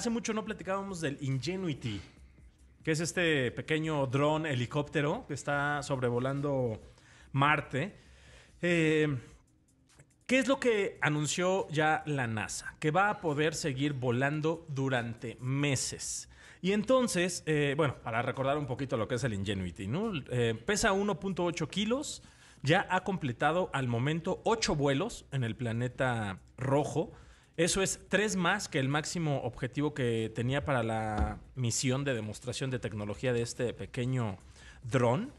Hace mucho no platicábamos del Ingenuity, que es este pequeño dron helicóptero que está sobrevolando Marte. Eh, ¿Qué es lo que anunció ya la NASA? Que va a poder seguir volando durante meses. Y entonces, eh, bueno, para recordar un poquito lo que es el Ingenuity, ¿no? Eh, pesa 1.8 kilos, ya ha completado al momento 8 vuelos en el planeta rojo eso es tres más que el máximo objetivo que tenía para la misión de demostración de tecnología de este pequeño dron.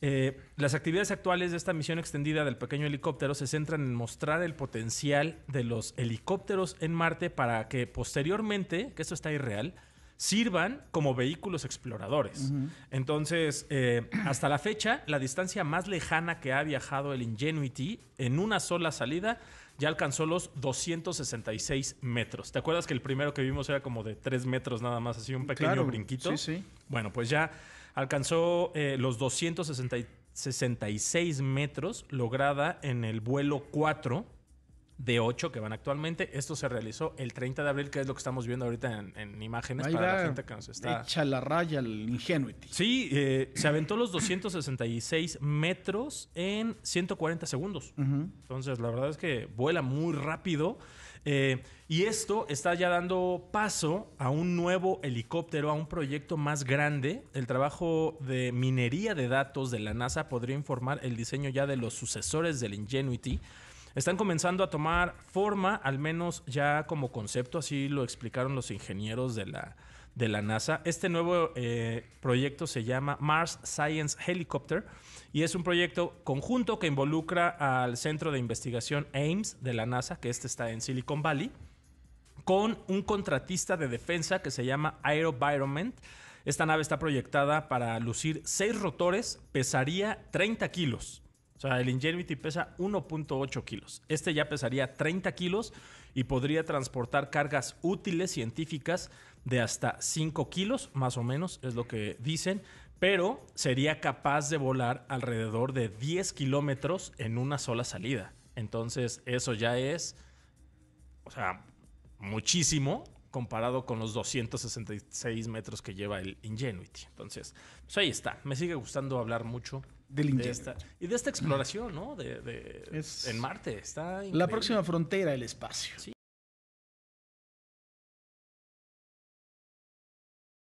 Eh, las actividades actuales de esta misión extendida del pequeño helicóptero se centran en mostrar el potencial de los helicópteros en Marte para que posteriormente, que esto está irreal, sirvan como vehículos exploradores. Entonces, eh, hasta la fecha, la distancia más lejana que ha viajado el Ingenuity en una sola salida ya alcanzó los 266 metros. ¿Te acuerdas que el primero que vimos era como de 3 metros nada más, así un pequeño brinquito? Sí, sí. Bueno, pues ya alcanzó eh, los 266 metros lograda en el vuelo 4 de 8 que van actualmente. Esto se realizó el 30 de abril, que es lo que estamos viendo ahorita en, imágenes para la gente que nos está. Echa la raya al Ingenuity. Sí, eh, se aventó los 266 metros en 140 segundos. Entonces, la verdad es que vuela muy rápido. Eh, y esto está ya dando paso a un nuevo helicóptero, a un proyecto más grande. El trabajo de minería de datos de la NASA podría informar el diseño ya de los sucesores del Ingenuity están comenzando a tomar forma, al menos ya como concepto, así lo explicaron los ingenieros de la, de la NASA. Este nuevo eh, proyecto se llama Mars Science Helicopter y es un proyecto conjunto que involucra al Centro de Investigación Ames de la NASA, que este está en Silicon Valley, con un contratista de defensa que se llama AeroVironment. Esta nave está proyectada para lucir seis rotores, pesaría 30 kilos. O sea, el Ingenuity pesa 1.8 kilos. Este ya pesaría 30 kilos y podría transportar cargas útiles científicas de hasta 5 kilos, más o menos, es lo que dicen, pero sería capaz de volar alrededor de 10 kilómetros en una sola salida. Entonces, eso ya es, o sea, muchísimo comparado con los 266 metros que lleva el Ingenuity. Entonces, pues ahí está. Me sigue gustando hablar mucho del Ingenuity. De y de esta exploración, ¿no? De, en Marte. Está La próxima frontera, el espacio. Sí,